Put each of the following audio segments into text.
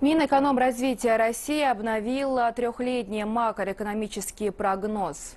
Минэкономразвития России обновила трехлетний макроэкономический прогноз.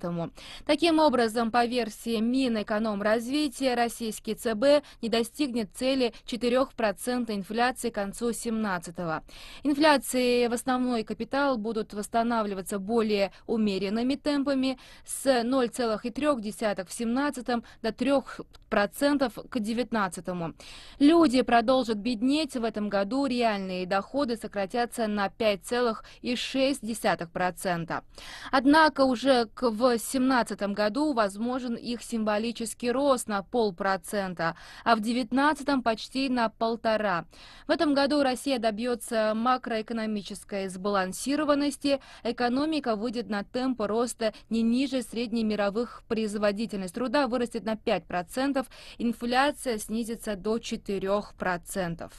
этому. Таким образом, по версии Минэкономразвития, российский ЦБ не достигнет цели 4% инфляции к концу 2017-го. Инфляции в основной капитал будут восстанавливаться более умеренными темпами с 0,3% в 2017 до 3% к 2019. Люди продолжат беднеть, в этом году реальные доходы сократятся на 5,6%. Однако уже к в 17 году возможен их символический рост на полпроцента, а в 19 почти на полтора. В этом году Россия добьется макроэкономической сбалансированности, экономика выйдет на темпы роста не ниже средней мировых, производительность труда вырастет на 5%, инфляция снизится до 4%.